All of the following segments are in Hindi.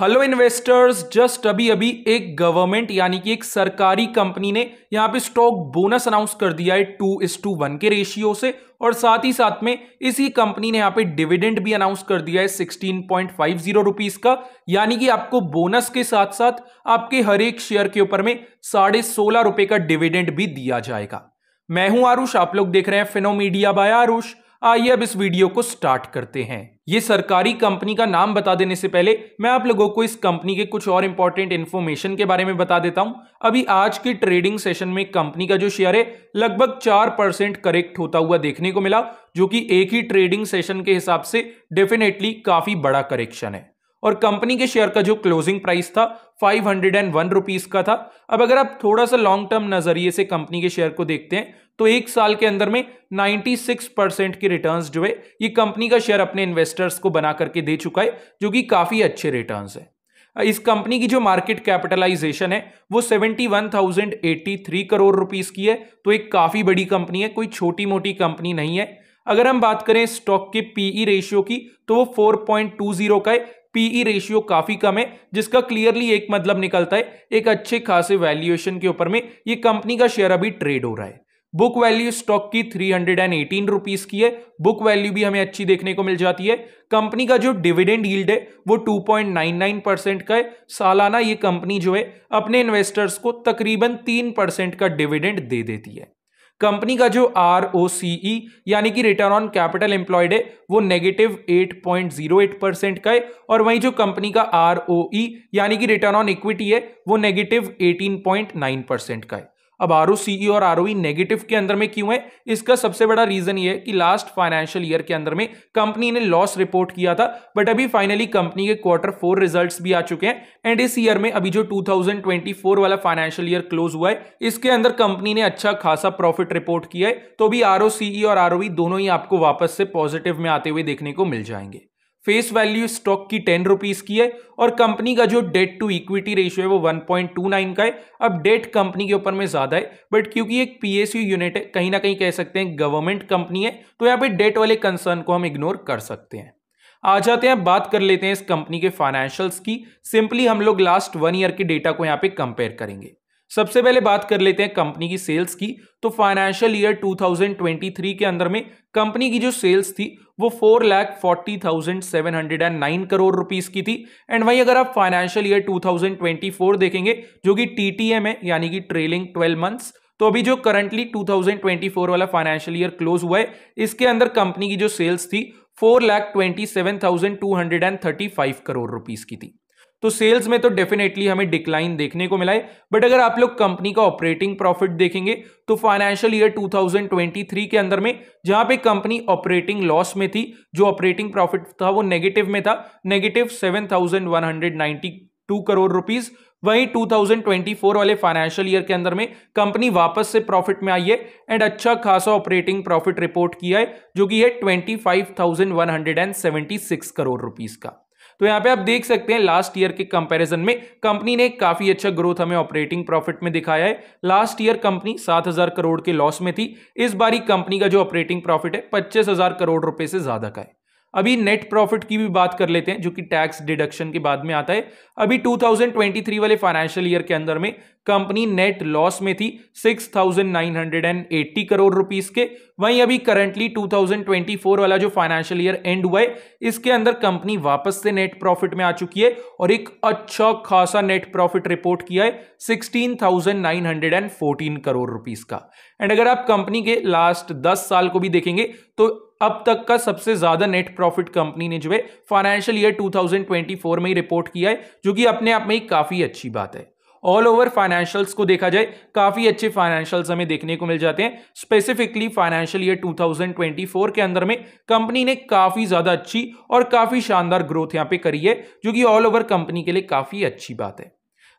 हेलो इन्वेस्टर्स जस्ट अभी अभी एक गवर्नमेंट यानी कि एक सरकारी कंपनी ने यहाँ पे स्टॉक बोनस अनाउंस कर दिया है टू इस टू वन के रेशियो से और साथ ही साथ में इसी कंपनी ने यहाँ पे डिविडेंड भी अनाउंस कर दिया है sixteen point five zero rupees का यानी कि आपको बोनस के साथ साथ आपके हर एक शेयर के ऊपर में साढ़े सोलह रुपए का डिविडेंड भी दिया जाएगा मैं हूं आरुष आप लोग देख रहे हैं फिनोमीडिया बाय आरुष आइए अब इस वीडियो को स्टार्ट करते हैं ये सरकारी कंपनी का नाम बता देने से पहले मैं आप लोगों को इस कंपनी के कुछ और इंपॉर्टेंट इन्फॉर्मेशन के बारे में बता देता हूं अभी आज के ट्रेडिंग सेशन में कंपनी का जो शेयर है लगभग चार परसेंट करेक्ट होता हुआ देखने को मिला जो कि एक ही ट्रेडिंग सेशन के हिसाब से डेफिनेटली काफी बड़ा करेक्शन है और कंपनी के शेयर का जो क्लोजिंग प्राइस था five hundred and one rupees का था अब अगर आप थोड़ा सा लॉन्ग टर्म नजरिए से कंपनी के शेयर को देखते हैं तो एक साल के अंदर में 96 परसेंट की रिटर्न्स जो है ये कंपनी का शेयर अपने इन्वेस्टर्स को बना करके दे चुका है जो कि काफ़ी अच्छे रिटर्न्स है इस कंपनी की जो मार्केट कैपिटलाइजेशन है वो 71,083 करोड़ रुपीस की है तो एक काफ़ी बड़ी कंपनी है कोई छोटी मोटी कंपनी नहीं है अगर हम बात करें स्टॉक के पीई रेशियो e की तो वो 4.20 का है पीई रेशियो काफ़ी कम है जिसका क्लियरली एक मतलब निकलता है एक अच्छे खासे वैल्यूएशन के ऊपर में ये कंपनी का शेयर अभी ट्रेड हो रहा है बुक वैल्यू स्टॉक की three hundred and eighteen rupees की है बुक वैल्यू भी हमें अच्छी देखने को मिल जाती है कंपनी का जो डिविडेंड यील्ड है वो 2.99 परसेंट का है सालाना ये कंपनी जो है अपने इन्वेस्टर्स को तकरीबन तीन परसेंट का डिविडेंड दे देती है कंपनी का जो आर यानी कि रिटर्न ऑन कैपिटल एम्प्लॉयड है वो नेगेटिव 8.08 परसेंट का है और वहीं जो कंपनी का आर यानी कि रिटर्न ऑन इक्विटी है वो नेगेटिव 18.9 परसेंट का है अब आर e और आर नेगेटिव e के अंदर में क्यों है इसका सबसे बड़ा रीजन ये है कि लास्ट फाइनेंशियल ईयर के अंदर में कंपनी ने लॉस रिपोर्ट किया था बट अभी फाइनली कंपनी के क्वार्टर फोर रिजल्ट्स भी आ चुके हैं एंड इस ईयर में अभी जो 2024 वाला फाइनेंशियल ईयर क्लोज हुआ है इसके अंदर कंपनी ने अच्छा खासा प्रॉफिट रिपोर्ट किया है तो अभी आर e और आर दोनों ही आपको वापस से पॉजिटिव में आते हुए देखने को मिल जाएंगे फेस वैल्यू स्टॉक की टेन रुपीज की है और कंपनी का जो डेट टू इक्विटी रेशियो है वो वन पॉइंट टू नाइन का है अब डेट कंपनी के ऊपर में ज्यादा है बट क्योंकि एक पीएसयू यूनिट है कहीं ना कहीं कह सकते हैं गवर्नमेंट कंपनी है तो यहाँ पे डेट वाले कंसर्न को हम इग्नोर कर सकते हैं आ जाते हैं बात कर लेते हैं इस कंपनी के फाइनेंशियल्स की सिंपली हम लोग लास्ट वन ईयर के डेटा को यहाँ पे कंपेयर करेंगे सबसे पहले बात कर लेते हैं कंपनी की सेल्स की तो फाइनेंशियल ईयर 2023 के अंदर में कंपनी की जो सेल्स थी वो four lakh forty thousand seven hundred and nine crore rupees की थी एंड वहीं अगर आप फाइनेंशियल ईयर 2024 देखेंगे जो कि टीटीएम है यानी कि ट्रेलिंग ट्वेल्व मंथ्स तो अभी जो करंटली 2024 वाला फाइनेंशियल ईयर क्लोज हुआ है इसके अंदर कंपनी की जो सेल्स थी four lakh twenty seven thousand two hundred and thirty five crore rupees की थी तो सेल्स में तो डेफिनेटली हमें डिक्लाइन देखने को मिला है बट अगर आप लोग कंपनी का ऑपरेटिंग प्रॉफिट देखेंगे तो फाइनेंशियल ईयर 2023 के अंदर में जहां पे कंपनी ऑपरेटिंग लॉस में थी जो ऑपरेटिंग प्रॉफिट था वो नेगेटिव में था नेगेटिव 7,192 करोड़ रुपीस वहीं 2024 वाले फाइनेंशियल ईयर के अंदर में कंपनी वापस से प्रॉफिट में आई है एंड अच्छा खासा ऑपरेटिंग प्रॉफिट रिपोर्ट किया है जो कि है 25,176 करोड़ रुपीस का तो यहां पे आप देख सकते हैं लास्ट ईयर के कंपैरिजन में कंपनी ने काफी अच्छा ग्रोथ हमें ऑपरेटिंग प्रॉफिट में दिखाया है लास्ट ईयर कंपनी 7000 करोड़ के लॉस में थी इस बारी कंपनी का जो ऑपरेटिंग प्रॉफिट है 25000 करोड़ रुपए से ज्यादा का है अभी नेट प्रॉफिट की भी बात कर लेते हैं जो कि टैक्स डिडक्शन के बाद में आता है अभी 2023 वाले फाइनेंशियल ईयर के अंदर में कंपनी नेट लॉस में थी 6,980 करोड़ रुपीस के वहीं अभी करंटली 2024 वाला जो फाइनेंशियल ईयर एंड हुआ है इसके अंदर कंपनी वापस से नेट प्रॉफिट में आ चुकी है और एक अच्छा खासा नेट प्रॉफिट रिपोर्ट किया है सिक्सटीन करोड़ रुपीज का एंड अगर आप कंपनी के लास्ट दस साल को भी देखेंगे तो अब तक का सबसे ज्यादा नेट प्रॉफिट कंपनी ने जो है फाइनेंशियल ईयर 2024 में ही रिपोर्ट किया है जो कि अपने आप में ही काफी अच्छी बात है ऑल ओवर फाइनेंशियल्स को देखा जाए काफी अच्छे फाइनेंशियल्स हमें देखने को मिल जाते हैं स्पेसिफिकली फाइनेंशियल ईयर 2024 के अंदर में कंपनी ने काफी ज्यादा अच्छी और काफी शानदार ग्रोथ यहां पे करी है जो कि ऑल ओवर कंपनी के लिए काफी अच्छी बात है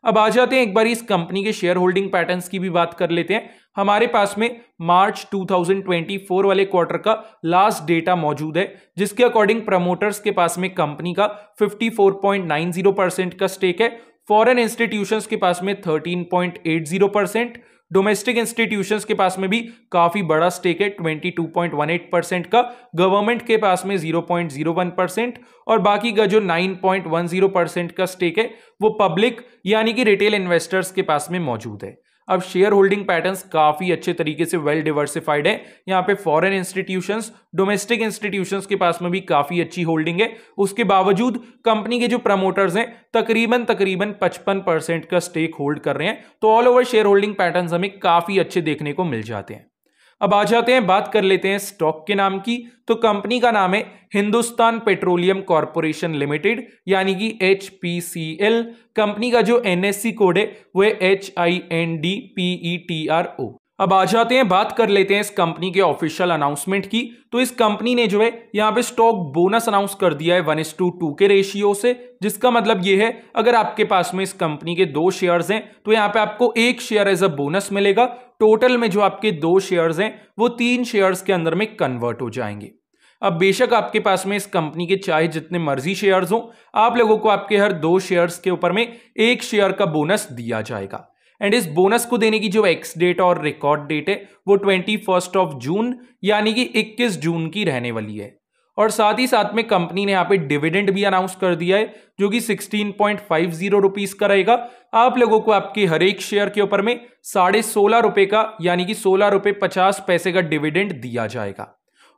अब आ जाते हैं एक बार इस कंपनी के शेयर होल्डिंग पैटर्न की भी बात कर लेते हैं हमारे पास में मार्च 2024 वाले क्वार्टर का लास्ट डेटा मौजूद है जिसके अकॉर्डिंग प्रमोटर्स के पास में कंपनी का 54.90 परसेंट का स्टेक है फॉरेन इंस्टीट्यूशंस के पास में 13.80 परसेंट डोमेस्टिक इंस्टीट्यूशंस के पास में भी काफ़ी बड़ा स्टेक है 22.18 परसेंट का गवर्नमेंट के पास में 0.01 परसेंट और बाकी का जो 9.10 परसेंट का स्टेक है वो पब्लिक यानी कि रिटेल इन्वेस्टर्स के पास में मौजूद है अब शेयर होल्डिंग पैटर्न्स काफ़ी अच्छे तरीके से वेल डिवर्सिफाइड है यहाँ पे फॉरेन इंस्टीट्यूशंस डोमेस्टिक इंस्टीट्यूशंस के पास में भी काफ़ी अच्छी होल्डिंग है उसके बावजूद कंपनी के जो प्रमोटर्स हैं तकरीबन तकरीबन पचपन परसेंट का स्टेक होल्ड कर रहे हैं तो all over share holding pattern हमें काफ़ी अच्छे देखने को मिल जाते हैं अब आ जाते हैं बात कर लेते हैं स्टॉक के नाम की तो कंपनी का नाम है हिंदुस्तान पेट्रोलियम कॉरपोरेशन लिमिटेड यानी कि एच कंपनी का जो एनएससी कोड है वो है H I N D P E T R O अब आ जाते हैं बात कर लेते हैं इस कंपनी के ऑफिशियल अनाउंसमेंट की तो इस कंपनी ने जो है यहाँ पे स्टॉक बोनस अनाउंस कर दिया है वन एस टू टू के रेशियो से जिसका मतलब ये है अगर आपके पास में इस कंपनी के दो शेयर्स हैं तो यहाँ पे आपको एक शेयर एज अ बोनस मिलेगा टोटल में जो आपके दो शेयर्स हैं वो तीन शेयर्स के अंदर में कन्वर्ट हो जाएंगे अब बेशक आपके पास में इस कंपनी के चाहे जितने मर्जी शेयर्स हों आप लोगों को आपके हर दो शेयर्स के ऊपर में एक शेयर का बोनस दिया जाएगा एंड इस बोनस को देने की जो एक्स डेट और रिकॉर्ड डेट है वो ट्वेंटी फर्स्ट ऑफ जून यानी कि इक्कीस जून की रहने वाली है और साथ ही साथ में कंपनी ने यहाँ पे डिविडेंड भी अनाउंस कर दिया है जो कि sixteen point five zero rupees का रहेगा आप लोगों को आपके हर एक शेयर के ऊपर में साढ़े सोलह रुपए का यानी कि सोलह रुपए पचास पैसे का डिविडेंड दिया जाएगा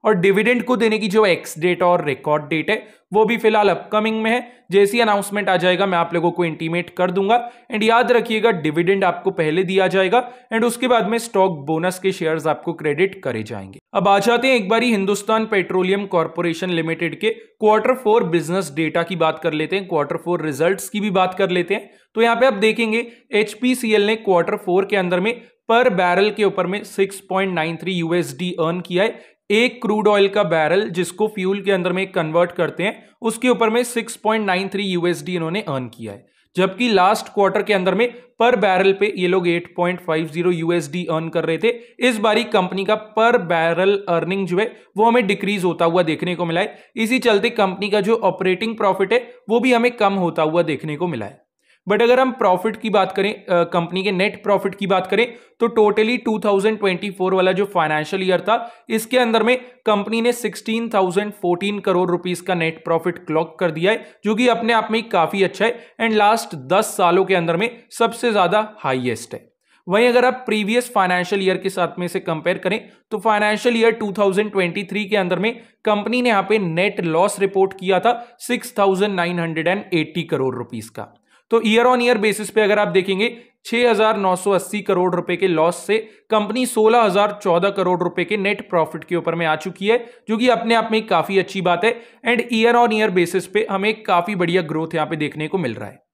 और डिविडेंड को देने की जो एक्स डेट और रिकॉर्ड डेट है वो भी फिलहाल अपकमिंग में है जैसी अनाउंसमेंट आ जाएगा मैं आप लोगों को इंटीमेट कर दूंगा एंड याद रखिएगा डिविडेंड आपको पहले दिया जाएगा एंड उसके बाद में स्टॉक बोनस के शेयर्स आपको क्रेडिट करे जाएंगे अब आ जाते हैं एक बारी हिंदुस्तान पेट्रोलियम कॉरपोरेशन लिमिटेड के क्वार्टर फोर बिजनेस डेटा की बात कर लेते हैं क्वार्टर फोर रिजल्ट की भी बात कर लेते हैं तो यहाँ पे आप देखेंगे एचपीसीएल ने क्वार्टर फोर के अंदर में पर बैरल के ऊपर में 6.93 यूएसडी अर्न किया है एक क्रूड ऑयल का बैरल जिसको फ्यूल के अंदर में कन्वर्ट करते हैं उसके ऊपर में 6.93 यूएसडी इन्होंने अर्न किया है जबकि लास्ट क्वार्टर के अंदर में पर बैरल पे ये लोग 8.50 यूएसडी अर्न कर रहे थे इस बारी कंपनी का पर बैरल अर्निंग जो है वो हमें डिक्रीज होता हुआ देखने को मिला है इसी चलते कंपनी का जो ऑपरेटिंग प्रॉफिट है वो भी हमें कम होता हुआ देखने को मिला है बट अगर हम प्रॉफिट की बात करें कंपनी के नेट प्रॉफिट की बात करें तो टोटली 2024 वाला जो फाइनेंशियल ईयर था इसके अंदर में कंपनी ने 16,014 करोड़ रुपीस का नेट प्रॉफिट क्लॉक कर दिया है जो कि अपने आप में काफी अच्छा है एंड लास्ट 10 सालों के अंदर में सबसे ज्यादा हाईएस्ट है वहीं अगर आप प्रीवियस फाइनेंशियल ईयर के साथ में से कंपेयर करें तो फाइनेंशियल ईयर 2023 के अंदर में कंपनी ने यहां पे नेट लॉस रिपोर्ट किया था 6,980 करोड़ रुपीस का तो ईयर ऑन ईयर बेसिस पे अगर आप देखेंगे 6,980 करोड़ रुपए के लॉस से कंपनी 16,014 करोड़ रुपए के नेट प्रॉफिट के ऊपर में आ चुकी है जो कि अपने आप में काफी अच्छी बात है and year on year basis पे हमें काफी बढ़िया ग्रोथ यहां पे देखने को मिल रहा है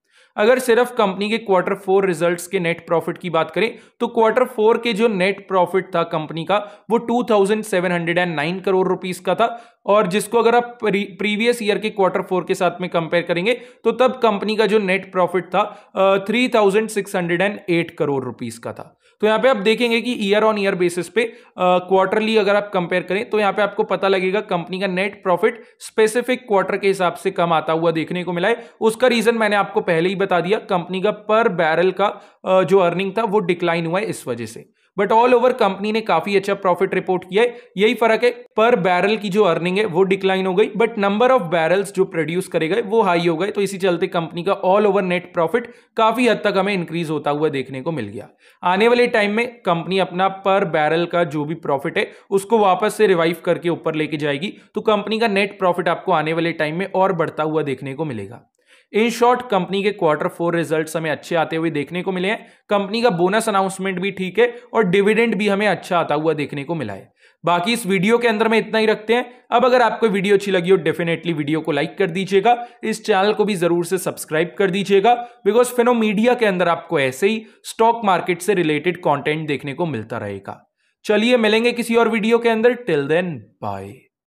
अगर सिर्फ कंपनी के क्वार्टर फोर रिजल्ट्स के नेट प्रॉफिट की बात करें तो क्वार्टर फोर के जो नेट प्रॉफिट था कंपनी का वो 2709 करोड़ रुपीस का था और जिसको अगर आप प्रीवियस ईयर के क्वार्टर फोर के साथ में कंपेयर करेंगे तो तब कंपनी का जो नेट प्रॉफिट था थ्री करोड़ रुपीज का था तो यहाँ पे आप देखेंगे कि ईयर ऑन ईयर बेसिस पे क्वार्टरली अगर आप कंपेयर करें तो यहाँ पे आपको पता लगेगा कंपनी का नेट प्रॉफिट स्पेसिफिक क्वार्टर के हिसाब से कम आता हुआ देखने को मिला है उसका रीजन मैंने आपको पहले ही बता दिया कंपनी का पर बैरल का जो अर्निंग था वो डिक्लाइन हुआ है इस वजह से बट ऑल ओवर कंपनी ने काफी अच्छा प्रॉफिट रिपोर्ट किया है यही फर्क है पर बैरल की जो अर्निंग है वो डिक्लाइन हो गई बट नंबर ऑफ बैरल्स जो प्रोड्यूस करे गए वो हाई हो गए तो इसी चलते कंपनी का ऑल ओवर नेट प्रॉफिट काफी हद तक हमें इंक्रीज होता हुआ देखने को मिल गया आने वाले टाइम में कंपनी अपना पर बैरल का जो भी प्रॉफिट है उसको वापस से रिवाइव करके ऊपर लेके जाएगी तो कंपनी का नेट प्रॉफिट आपको आने वाले टाइम में और बढ़ता हुआ देखने को मिलेगा इन शॉर्ट कंपनी के क्वार्टर फोर रिजल्ट हमें अच्छे आते हुए देखने को मिले हैं कंपनी का बोनस अनाउंसमेंट भी ठीक है और डिविडेंड भी हमें अच्छा आता हुआ देखने को मिला है बाकी इस वीडियो के अंदर में इतना ही रखते हैं अब अगर आपको वीडियो अच्छी लगी हो डेफिनेटली वीडियो को लाइक कर दीजिएगा इस चैनल को भी जरूर से सब्सक्राइब कर दीजिएगा बिकॉज फेनो मीडिया के अंदर आपको ऐसे ही स्टॉक मार्केट से रिलेटेड कॉन्टेंट देखने को मिलता रहेगा चलिए मिलेंगे किसी और वीडियो के अंदर टिल देन बाय